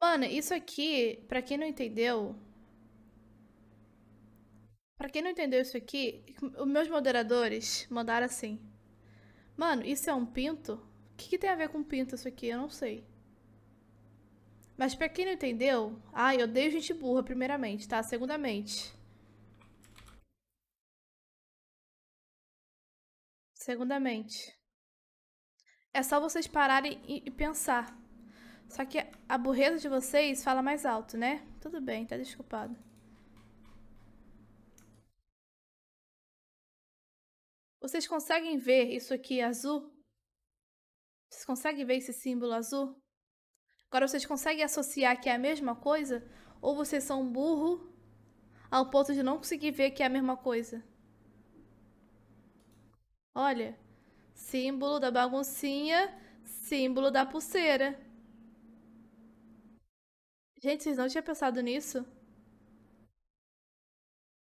Mano, isso aqui, pra quem não entendeu. Pra quem não entendeu isso aqui, os meus moderadores mandaram assim. Mano, isso é um pinto? O que, que tem a ver com pinto isso aqui? Eu não sei. Mas pra quem não entendeu... Ai, eu odeio gente burra, primeiramente, tá? Segundamente. Segundamente. É só vocês pararem e, e pensar. Só que a burreza de vocês fala mais alto, né? Tudo bem, tá desculpado. Vocês conseguem ver isso aqui azul? Vocês conseguem ver esse símbolo azul? Agora, vocês conseguem associar que é a mesma coisa? Ou vocês são burro ao ponto de não conseguir ver que é a mesma coisa? Olha, símbolo da baguncinha, símbolo da pulseira. Gente, vocês não tinham pensado nisso?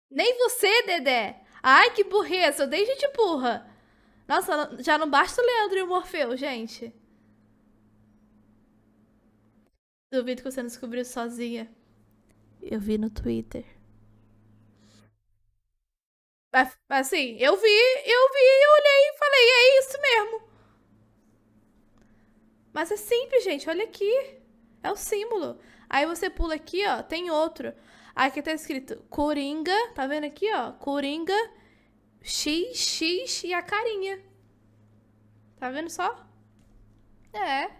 Nem você, Dedé! Ai, que burreza! Eu dei gente burra! Nossa, já não basta o Leandro e o Morfeu, gente. Duvido que você não descobriu sozinha. Eu vi no Twitter. Assim, eu vi, eu vi, eu olhei e falei, é isso mesmo. Mas é simples, gente, olha aqui. É o símbolo. Aí você pula aqui, ó, tem outro. Aqui tá escrito Coringa, tá vendo aqui, ó? Coringa, X, X e a carinha. Tá vendo só? É.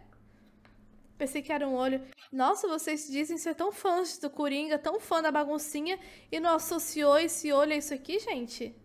Pensei que era um olho. Nossa, vocês dizem ser tão fãs do Coringa, tão fã da baguncinha, e não associou esse olho a isso aqui, gente?